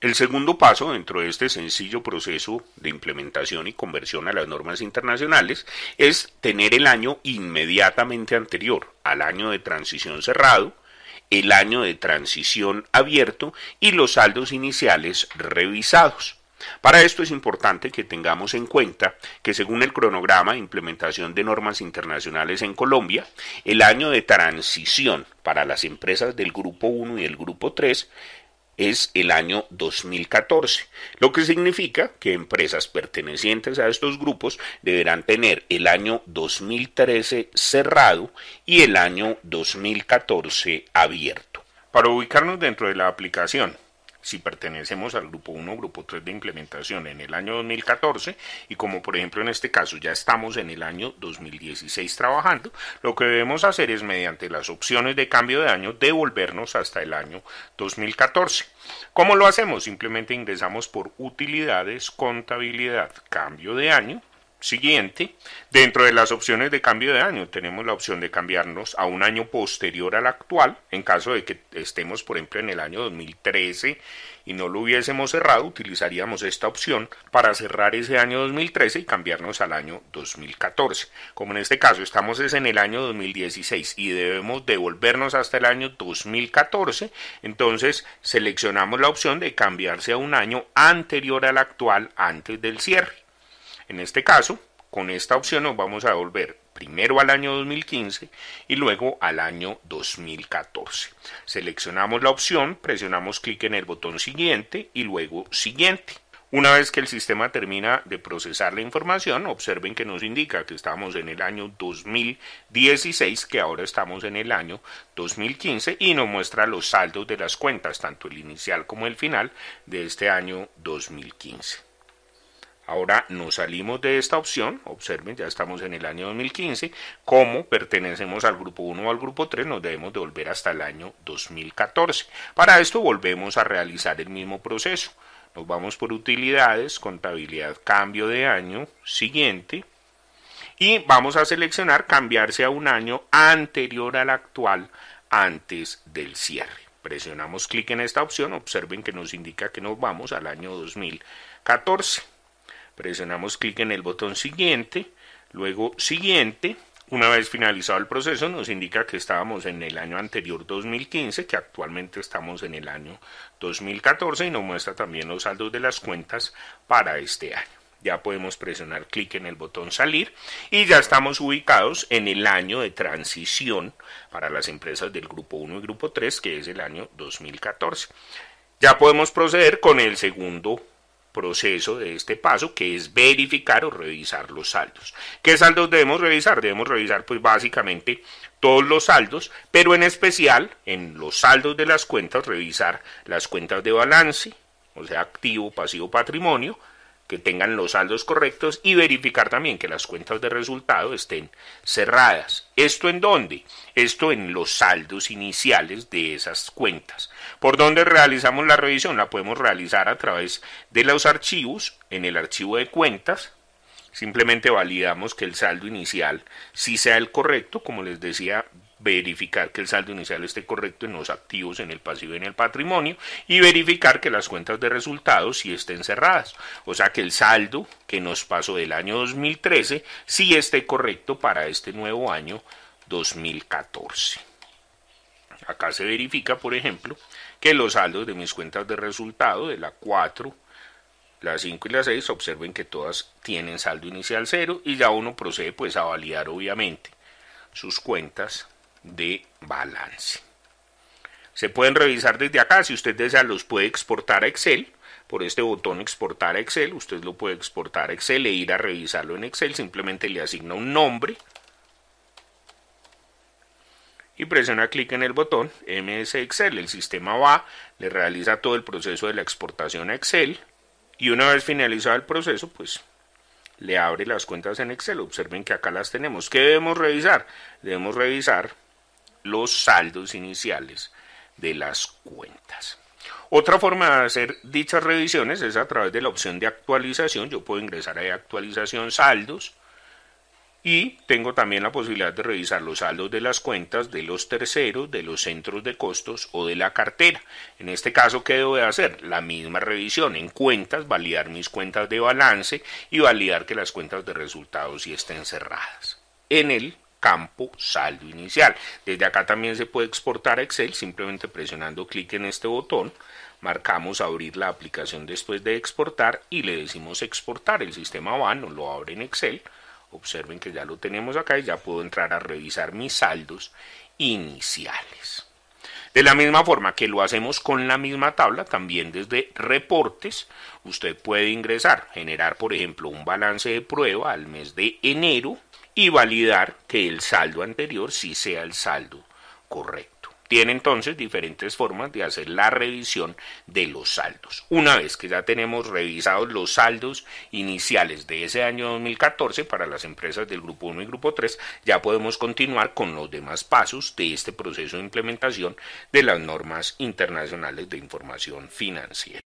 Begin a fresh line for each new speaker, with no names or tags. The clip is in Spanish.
El segundo paso dentro de este sencillo proceso de implementación y conversión a las normas internacionales es tener el año inmediatamente anterior al año de transición cerrado, el año de transición abierto y los saldos iniciales revisados. Para esto es importante que tengamos en cuenta que según el cronograma de implementación de normas internacionales en Colombia, el año de transición para las empresas del Grupo 1 y el Grupo 3 es el año 2014, lo que significa que empresas pertenecientes a estos grupos deberán tener el año 2013 cerrado y el año 2014 abierto. Para ubicarnos dentro de la aplicación, si pertenecemos al grupo 1 grupo 3 de implementación en el año 2014 y como por ejemplo en este caso ya estamos en el año 2016 trabajando, lo que debemos hacer es mediante las opciones de cambio de año devolvernos hasta el año 2014. ¿Cómo lo hacemos? Simplemente ingresamos por utilidades, contabilidad, cambio de año siguiente, dentro de las opciones de cambio de año, tenemos la opción de cambiarnos a un año posterior al actual, en caso de que estemos, por ejemplo, en el año 2013 y no lo hubiésemos cerrado, utilizaríamos esta opción para cerrar ese año 2013 y cambiarnos al año 2014. Como en este caso estamos en el año 2016 y debemos devolvernos hasta el año 2014, entonces seleccionamos la opción de cambiarse a un año anterior al actual antes del cierre. En este caso, con esta opción nos vamos a volver primero al año 2015 y luego al año 2014. Seleccionamos la opción, presionamos clic en el botón siguiente y luego siguiente. Una vez que el sistema termina de procesar la información, observen que nos indica que estamos en el año 2016, que ahora estamos en el año 2015 y nos muestra los saldos de las cuentas, tanto el inicial como el final de este año 2015. Ahora nos salimos de esta opción, observen, ya estamos en el año 2015, como pertenecemos al grupo 1 o al grupo 3, nos debemos de volver hasta el año 2014. Para esto volvemos a realizar el mismo proceso. Nos vamos por utilidades, contabilidad, cambio de año, siguiente, y vamos a seleccionar cambiarse a un año anterior al actual antes del cierre. Presionamos clic en esta opción, observen que nos indica que nos vamos al año 2014. Presionamos clic en el botón siguiente, luego siguiente. Una vez finalizado el proceso nos indica que estábamos en el año anterior 2015, que actualmente estamos en el año 2014 y nos muestra también los saldos de las cuentas para este año ya podemos presionar clic en el botón salir y ya estamos ubicados en el año de transición para las empresas del grupo 1 y grupo 3 que es el año 2014 ya podemos proceder con el segundo proceso de este paso, que es verificar o revisar los saldos. ¿Qué saldos debemos revisar? Debemos revisar pues básicamente todos los saldos, pero en especial en los saldos de las cuentas, revisar las cuentas de balance, o sea, activo, pasivo, patrimonio, que tengan los saldos correctos y verificar también que las cuentas de resultado estén cerradas. ¿Esto en dónde? Esto en los saldos iniciales de esas cuentas. ¿Por dónde realizamos la revisión? La podemos realizar a través de los archivos, en el archivo de cuentas. Simplemente validamos que el saldo inicial sí sea el correcto, como les decía, verificar que el saldo inicial esté correcto en los activos, en el pasivo y en el patrimonio, y verificar que las cuentas de resultados sí estén cerradas. O sea, que el saldo que nos pasó del año 2013 sí esté correcto para este nuevo año 2014. Acá se verifica, por ejemplo, que los saldos de mis cuentas de resultado de la 4, la 5 y la 6 observen que todas tienen saldo inicial cero y ya uno procede pues a validar obviamente sus cuentas de balance. Se pueden revisar desde acá, si usted desea los puede exportar a Excel, por este botón exportar a Excel, usted lo puede exportar a Excel e ir a revisarlo en Excel, simplemente le asigna un nombre y presiona clic en el botón MS Excel, el sistema va, le realiza todo el proceso de la exportación a Excel y una vez finalizado el proceso, pues le abre las cuentas en Excel. Observen que acá las tenemos. ¿Qué debemos revisar? Debemos revisar los saldos iniciales de las cuentas. Otra forma de hacer dichas revisiones es a través de la opción de actualización. Yo puedo ingresar a actualización saldos y tengo también la posibilidad de revisar los saldos de las cuentas de los terceros, de los centros de costos o de la cartera. En este caso, ¿qué debo hacer? La misma revisión en cuentas, validar mis cuentas de balance y validar que las cuentas de resultados sí estén cerradas. En el campo saldo inicial. Desde acá también se puede exportar a Excel simplemente presionando clic en este botón. Marcamos abrir la aplicación después de exportar y le decimos exportar. El sistema va, nos lo abre en Excel. Observen que ya lo tenemos acá y ya puedo entrar a revisar mis saldos iniciales. De la misma forma que lo hacemos con la misma tabla, también desde reportes, usted puede ingresar, generar por ejemplo un balance de prueba al mes de enero y validar que el saldo anterior sí sea el saldo correcto. Tiene entonces diferentes formas de hacer la revisión de los saldos. Una vez que ya tenemos revisados los saldos iniciales de ese año 2014 para las empresas del Grupo 1 y Grupo 3, ya podemos continuar con los demás pasos de este proceso de implementación de las normas internacionales de información financiera.